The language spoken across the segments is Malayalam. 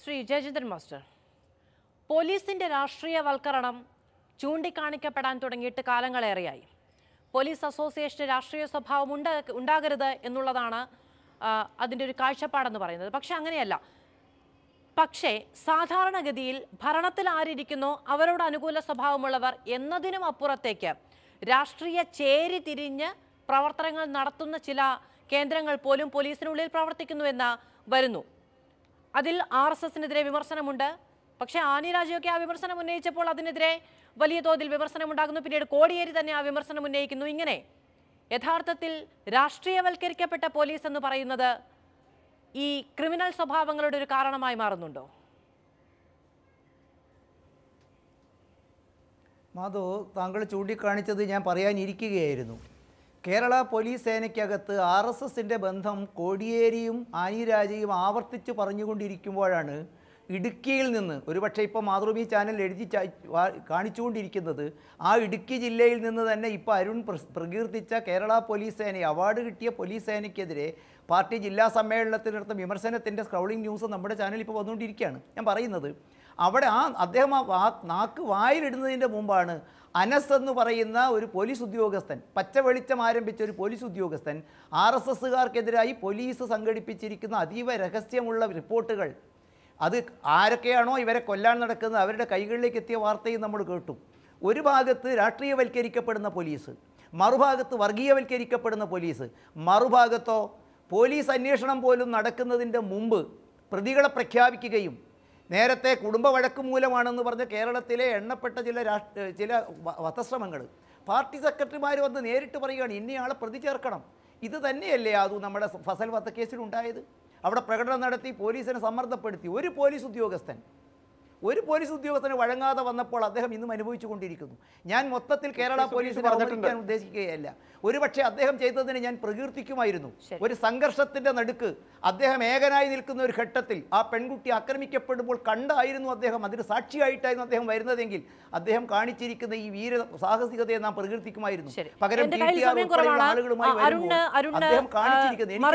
ശ്രീ ജയചന്ദ്രൻ മാസ്റ്റർ പോലീസിൻ്റെ രാഷ്ട്രീയവൽക്കരണം ചൂണ്ടിക്കാണിക്കപ്പെടാൻ തുടങ്ങിയിട്ട് കാലങ്ങളേറെയായി പോലീസ് അസോസിയേഷന് രാഷ്ട്രീയ സ്വഭാവം ഉണ്ട ഉണ്ടാകരുത് എന്നുള്ളതാണ് അതിൻ്റെ ഒരു കാഴ്ചപ്പാടെന്ന് പറയുന്നത് പക്ഷേ അങ്ങനെയല്ല പക്ഷേ സാധാരണഗതിയിൽ ഭരണത്തിൽ ആരിയിരിക്കുന്നു അവരോട് അനുകൂല സ്വഭാവമുള്ളവർ എന്നതിനും അപ്പുറത്തേക്ക് രാഷ്ട്രീയ ചേരി തിരിഞ്ഞ് പ്രവർത്തനങ്ങൾ നടത്തുന്ന ചില കേന്ദ്രങ്ങൾ പോലും പോലീസിനുള്ളിൽ പ്രവർത്തിക്കുന്നുവെന്ന് വരുന്നു അതിൽ ആർ എസ് എസിനെതിരെ വിമർശനമുണ്ട് പക്ഷേ ആനി രാജയൊക്കെ ആ വിമർശനം ഉന്നയിച്ചപ്പോൾ അതിനെതിരെ വലിയ തോതിൽ വിമർശനമുണ്ടാകുന്നു പിന്നീട് കോടിയേരി തന്നെ ആ വിമർശനം ഉന്നയിക്കുന്നു ഇങ്ങനെ യഥാർത്ഥത്തിൽ രാഷ്ട്രീയവൽക്കരിക്കപ്പെട്ട പോലീസ് എന്ന് പറയുന്നത് ഈ ക്രിമിനൽ സ്വഭാവങ്ങളുടെ ഒരു കാരണമായി മാറുന്നുണ്ടോ മാധു താങ്കൾ ചൂണ്ടിക്കാണിച്ചത് ഞാൻ പറയാനിരിക്കുകയായിരുന്നു കേരള പോലീസ് സേനയ്ക്കകത്ത് ആർ എസ് എസിൻ്റെ ബന്ധം കോടിയേരിയും ആനിരാജയും ആവർത്തിച്ച് പറഞ്ഞുകൊണ്ടിരിക്കുമ്പോഴാണ് ഇടുക്കിയിൽ നിന്ന് ഒരുപക്ഷെ ഇപ്പോൾ മാതൃഭൂമി ചാനൽ എഴുതി കാണിച്ചുകൊണ്ടിരിക്കുന്നത് ആ ഇടുക്കി ജില്ലയിൽ നിന്ന് തന്നെ ഇപ്പോൾ അരുൺ പ്രകീർത്തിച്ച കേരള പോലീസ് സേന അവാർഡ് കിട്ടിയ പോലീസ് സേനയ്ക്കെതിരെ പാർട്ടി ജില്ലാ സമ്മേളനത്തിനടുത്ത വിമർശനത്തിൻ്റെ സ്ക്രൗളിംഗ് ന്യൂസ് നമ്മുടെ ചാനൽ ഇപ്പോൾ വന്നുകൊണ്ടിരിക്കുകയാണ് ഞാൻ പറയുന്നത് അവിടെ ആ അദ്ദേഹം ആ നാക്ക് വായിലിടുന്നതിൻ്റെ മുമ്പാണ് അനസ് എന്ന് പറയുന്ന ഒരു പോലീസ് ഉദ്യോഗസ്ഥൻ പച്ച വെളിച്ചം ആരംഭിച്ച ഒരു പോലീസ് ഉദ്യോഗസ്ഥൻ ആർ എസ് എസ്സുകാർക്കെതിരായി പോലീസ് സംഘടിപ്പിച്ചിരിക്കുന്ന അതീവ രഹസ്യമുള്ള റിപ്പോർട്ടുകൾ അത് ആരൊക്കെയാണോ ഇവരെ കൊല്ലാൻ നടക്കുന്നത് അവരുടെ കൈകളിലേക്ക് എത്തിയ വാർത്തയും നമ്മൾ കേട്ടു ഒരു ഭാഗത്ത് രാഷ്ട്രീയവൽക്കരിക്കപ്പെടുന്ന പോലീസ് മറുഭാഗത്ത് വർഗീയവൽക്കരിക്കപ്പെടുന്ന പോലീസ് മറുഭാഗത്തോ പോലീസ് അന്വേഷണം പോലും നടക്കുന്നതിൻ്റെ മുമ്പ് പ്രതികളെ പ്രഖ്യാപിക്കുകയും നേരത്തെ കുടുംബ വഴക്ക് മൂലമാണെന്ന് പറഞ്ഞ കേരളത്തിലെ എണ്ണപ്പെട്ട ചില രാഷ്ട്ര ചില വധശ്രമങ്ങൾ പാർട്ടി സെക്രട്ടറിമാർ വന്ന് നേരിട്ട് പറയുകയാണ് ഇന്നയാളെ പ്രതി ചേർക്കണം ഇത് തന്നെയല്ലേ അതും നമ്മുടെ ഫസൽ വധക്കേസിലുണ്ടായത് അവിടെ പ്രകടനം നടത്തി പോലീസിനെ സമ്മർദ്ദപ്പെടുത്തി ഒരു പോലീസ് ഉദ്യോഗസ്ഥൻ ഒരു പോലീസ് ഉദ്യോഗസ്ഥന് വഴങ്ങാതെ വന്നപ്പോൾ അദ്ദേഹം ഇന്നും അനുഭവിച്ചു കൊണ്ടിരിക്കുന്നു ഞാൻ മൊത്തത്തിൽ കേരള പോലീസ് അവതരിക്കാൻ ഉദ്ദേശിക്കുകയല്ല ഒരുപക്ഷെ അദ്ദേഹം ചെയ്തതിന് ഞാൻ പ്രകീർത്തിക്കുമായിരുന്നു ഒരു സംഘർഷത്തിന്റെ നടുക്ക് അദ്ദേഹം ഏകനായി നിൽക്കുന്ന ഒരു ഘട്ടത്തിൽ ആ പെൺകുട്ടി ആക്രമിക്കപ്പെടുമ്പോൾ കണ്ടായിരുന്നു അദ്ദേഹം അതിന് സാക്ഷിയായിട്ടായിരുന്നു അദ്ദേഹം വരുന്നതെങ്കിൽ അദ്ദേഹം കാണിച്ചിരിക്കുന്ന ഈ വീര സാഹസികതയെ നാം പ്രകീർത്തിക്കുമായിരുന്നു പകരം ആളുകളുമായി അദ്ദേഹം കാണിച്ചിരിക്കുന്നത്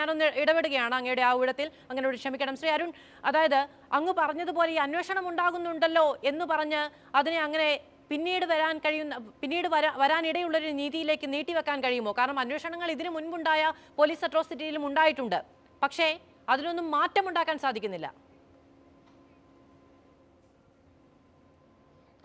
ഞാനൊന്ന് ഇടപെടുകയാണ് അങ്ങയുടെ ആ ഊഴത്തിൽ അങ്ങനെ ഒരു ക്ഷമിക്കും ക്ഷമിക്കണം ശ്രീ അരുൺ അതായത് അങ്ങ് പറഞ്ഞതുപോലെ ഈ അന്വേഷണം ഉണ്ടാകുന്നുണ്ടല്ലോ എന്ന് പറഞ്ഞ് അതിനെ അങ്ങനെ പിന്നീട് വരാൻ കഴിയുന്ന പിന്നീട് വരാ വരാനിടയുള്ളൊരു നീതിയിലേക്ക് നീട്ടിവെക്കാൻ കഴിയുമോ കാരണം അന്വേഷണങ്ങൾ ഇതിനു മുൻപുണ്ടായ പോലീസ് അട്രോസിറ്റിയിലും ഉണ്ടായിട്ടുണ്ട് പക്ഷേ അതിനൊന്നും മാറ്റമുണ്ടാക്കാൻ സാധിക്കുന്നില്ല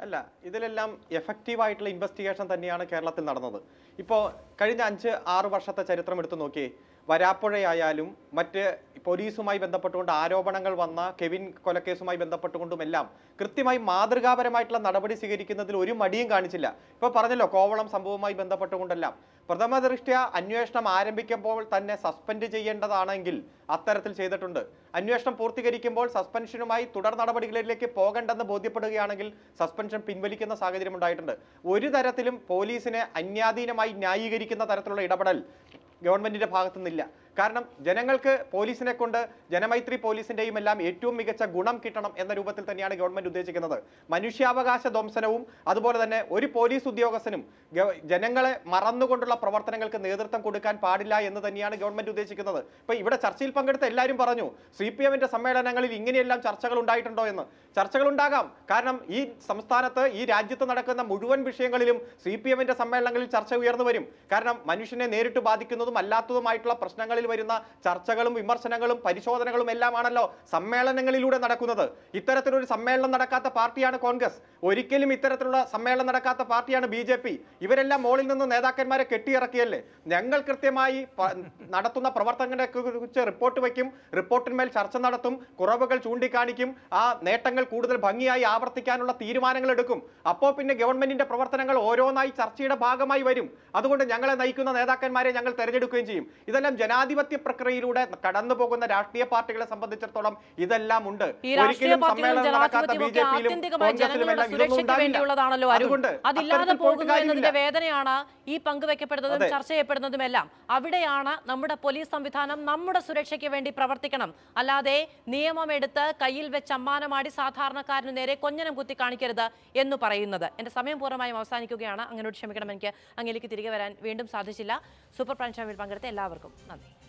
അല്ല ഇതിലെല്ലാം എഫക്റ്റീവായിട്ടുള്ള ഇൻവെസ്റ്റിഗേഷൻ തന്നെയാണ് കേരളത്തിൽ നടന്നത് ഇപ്പോൾ കഴിഞ്ഞ അഞ്ച് ആറ് വർഷത്തെ ചരിത്രം എടുത്തു നോക്കിയേ വരാപ്പുഴയായാലും മറ്റ് പോലീസുമായി ബന്ധപ്പെട്ടുകൊണ്ട് ആരോപണങ്ങൾ വന്ന കെവിൻ കൊലക്കേസുമായി ബന്ധപ്പെട്ടുകൊണ്ടും എല്ലാം കൃത്യമായി മാതൃകാപരമായിട്ടുള്ള നടപടി സ്വീകരിക്കുന്നതിൽ ഒരു മടിയും കാണിച്ചില്ല ഇപ്പോൾ പറഞ്ഞല്ലോ കോവളം സംഭവവുമായി ബന്ധപ്പെട്ടുകൊണ്ടെല്ലാം പ്രഥമ ദൃഷ്ട്യാ അന്വേഷണം ആരംഭിക്കുമ്പോൾ തന്നെ സസ്പെൻഡ് ചെയ്യേണ്ടതാണെങ്കിൽ അത്തരത്തിൽ ചെയ്തിട്ടുണ്ട് അന്വേഷണം പൂർത്തീകരിക്കുമ്പോൾ സസ്പെൻഷനുമായി തുടർ നടപടികളിലേക്ക് പോകണ്ടെന്ന് ബോധ്യപ്പെടുകയാണെങ്കിൽ സസ്പെൻഷൻ പിൻവലിക്കുന്ന സാഹചര്യം ഉണ്ടായിട്ടുണ്ട് ഒരു തരത്തിലും പോലീസിനെ അന്യാധീനമായി ന്യായീകരിക്കുന്ന തരത്തിലുള്ള ഇടപെടൽ ഗവൺമെന്റിന്റെ ഭാഗത്തുനിന്നില്ല കാരണം ജനങ്ങൾക്ക് പോലീസിനെ കൊണ്ട് ജനമൈത്രി പോലീസിന്റെയും എല്ലാം ഏറ്റവും മികച്ച ഗുണം കിട്ടണം എന്ന രൂപത്തിൽ തന്നെയാണ് ഗവൺമെന്റ് ഉദ്ദേശിക്കുന്നത് മനുഷ്യാവകാശ ധംസനവും അതുപോലെ തന്നെ ഒരു പോലീസ് ഉദ്യോഗസ്ഥനും ജനങ്ങളെ മറന്നുകൊണ്ടുള്ള പ്രവർത്തനങ്ങൾക്ക് നേതൃത്വം കൊടുക്കാൻ പാടില്ല എന്ന് തന്നെയാണ് ഗവൺമെന്റ് ഉദ്ദേശിക്കുന്നത് ഇപ്പൊ ഇവിടെ ചർച്ചയിൽ പങ്കെടുത്ത എല്ലാവരും പറഞ്ഞു സി പി എമ്മിന്റെ സമ്മേളനങ്ങളിൽ ഇങ്ങനെയെല്ലാം ചർച്ചകൾ ഉണ്ടായിട്ടുണ്ടോ എന്ന് ചർച്ചകൾ ഉണ്ടാകാം കാരണം ഈ സംസ്ഥാനത്ത് ഈ രാജ്യത്ത് നടക്കുന്ന മുഴുവൻ വിഷയങ്ങളിലും സി പി എമ്മിന്റെ സമ്മേളനങ്ങളിൽ ചർച്ച ഉയർന്നു വരും കാരണം മനുഷ്യനെ നേരിട്ട് ബാധിക്കുന്നതും അല്ലാത്തതുമായിട്ടുള്ള പ്രശ്നങ്ങളിൽ വരുന്ന ചർച്ചകളും വിമർശനങ്ങളും പരിശോധനകളും എല്ലാമാണല്ലോ സമ്മേളനങ്ങളിലൂടെ നടക്കുന്നത് ഇത്തരത്തിലൊരു സമ്മേളനം നടക്കാത്ത പാർട്ടിയാണ് കോൺഗ്രസ് ഒരിക്കലും ഇത്തരത്തിലുള്ള സമ്മേളനം നടക്കാത്ത പാർട്ടിയാണ് ബി ജെ പി ഇവരെല്ലാം മോളിൽ നിന്ന് നേതാക്കന്മാരെ കെട്ടിയിറക്കിയല്ലേ ഞങ്ങൾ കൃത്യമായി നടത്തുന്ന പ്രവർത്തനങ്ങളെ കുറിച്ച് റിപ്പോർട്ട് വയ്ക്കും റിപ്പോർട്ടിന്മേൽ ചർച്ച നടത്തും കുറവുകൾ ചൂണ്ടിക്കാണിക്കും ആ നേട്ടങ്ങൾ കൂടുതൽ ഭംഗിയായി ആവർത്തിക്കാനുള്ള തീരുമാനങ്ങൾ എടുക്കും അപ്പോൾ പിന്നെ ഗവൺമെന്റിന്റെ പ്രവർത്തനങ്ങൾ ഓരോന്നായി ചർച്ചയുടെ ഭാഗമായി വരും അതുകൊണ്ട് ഞങ്ങളെ നയിക്കുന്ന നേതാക്കന്മാരെ ഞങ്ങൾ തെരഞ്ഞെടുക്കുകയും ചെയ്യും ഇതെല്ലാം ജനാധിപത്യ ജനാധിപത്യ പ്രക്രിയയിലൂടെ കടന്നു പോകുന്ന രാഷ്ട്രീയ പാർട്ടികളെ സംബന്ധിച്ചിടത്തോളം ഇതെല്ലാം ഉണ്ട് ഒരിക്കലും സമ്മേളനം വേദനയാണ് ഈ പങ്കുവെക്കപ്പെടുന്നതും ചർച്ച ചെയ്യപ്പെടുന്നതും എല്ലാം അവിടെയാണ് നമ്മുടെ പോലീസ് സംവിധാനം നമ്മുടെ സുരക്ഷയ്ക്ക് വേണ്ടി പ്രവർത്തിക്കണം അല്ലാതെ നിയമമെടുത്ത് കയ്യിൽ വെച്ച് അമ്മാനമാടി സാധാരണക്കാരന് നേരെ കൊഞ്ഞനം കുത്തി കാണിക്കരുത് എന്ന് പറയുന്നത് എൻ്റെ സമയം പൂർണ്ണമായും അവസാനിക്കുകയാണ് അങ്ങനോട് ക്ഷമിക്കണം എനിക്ക് അങ്ങേലേക്ക് തിരികെ വരാൻ വീണ്ടും സാധിച്ചില്ല സൂപ്പർ പ്രാൻഷാമിൽ പങ്കെടുത്ത എല്ലാവർക്കും നന്ദി